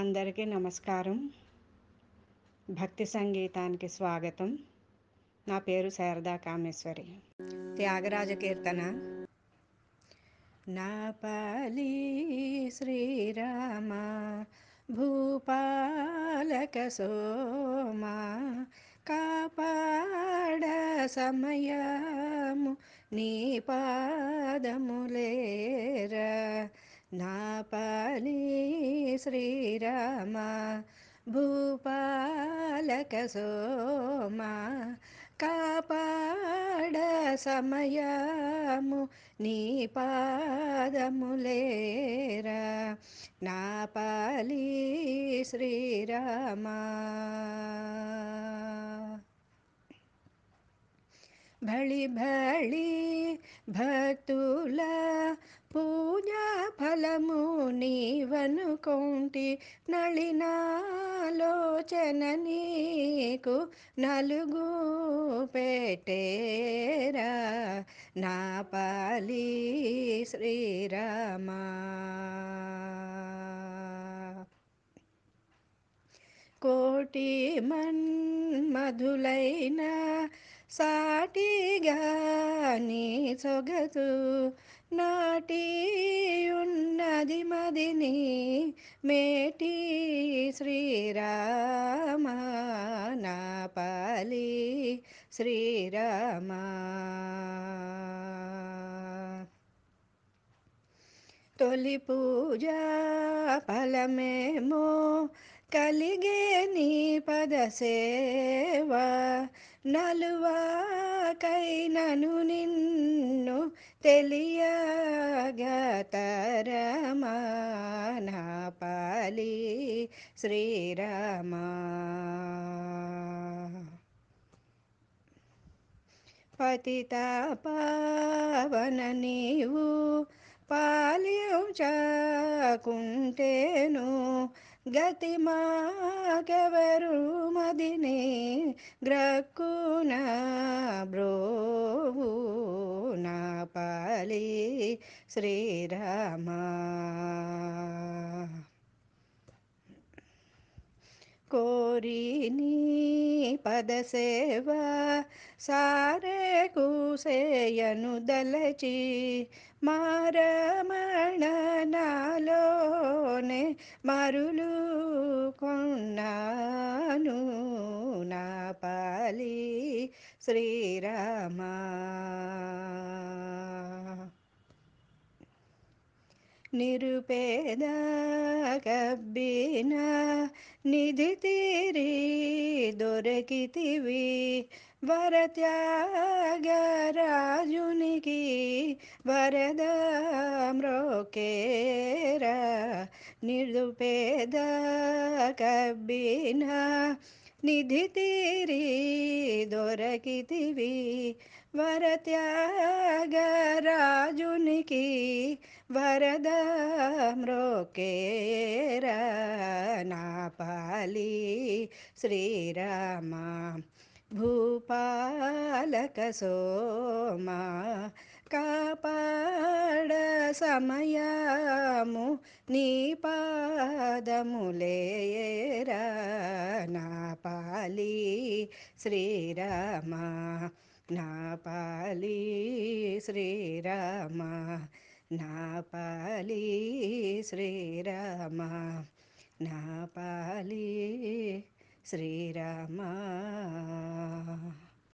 అందరికీ నమస్కారం భక్తి సంగీతానికి స్వాగతం నా పేరు శారదా కామేశ్వరి త్యాగరాజ కీర్తన నా పాలి శ్రీరామ భూపాలక సోమా కాపాడ సమయము నీ పాదములేరా నాపాలి శ్రీరామ భూపాలక సోమ కాపాడ సమయము నీ పాదములేరా నాపాలి శ్రీరామ భళి భళి భక్తుల పూజా ఫలము నీవనుకుంటి నళినాలోచన నీకు నలుగు పెట్టేరా నా పాలి శ్రీరామా కోటి మధులైనా సాటిగా సొగతు నాటి ఉన్నది మదిని మేటి శ్రీరామ నా పాలి శ్రీరామ తొలి పూజ ఫలమేమో కలిగే నీ పదసేవా నలువాకై నను నిన్ను తెలియగతరమా నా పాలి శ్రీరామా పతిత పావన నీవు పాల్యం చాకుంటేను గతి మాకెవరు మదిని గ్రక్కున బ్రోవు నా పాలి శ్రీరామ కోరిని పదసేవా సారే కూసేయను దలచి మారమణ నాలోనే మరులు మురళీ శ్రీరామ నిరుపేద కబ్బిన నిధి తీరి దొరకితివి వరత్యాగరాజునికి వరదామ్రోకేరా నిరుపేద కబ్బిన ನಿಧಿ ತೀರಿ ದೊರಕಿತಿವಿ ವರತ್ಯಾಗ ರಾಜುನಿಕಿ ವರದ ಮೃಕೇರ ನಾಪಾಲಿ ಶ್ರೀರಾಮ ಭೂಪಾಲಕ ಸೋಮ కాపాడ సమయము నీ పాదములే నా పాలి శ్రీరామ నా పాలి శ్రీరామ నా పాలి శ్రీరామ నా పాలి శ్రీరామ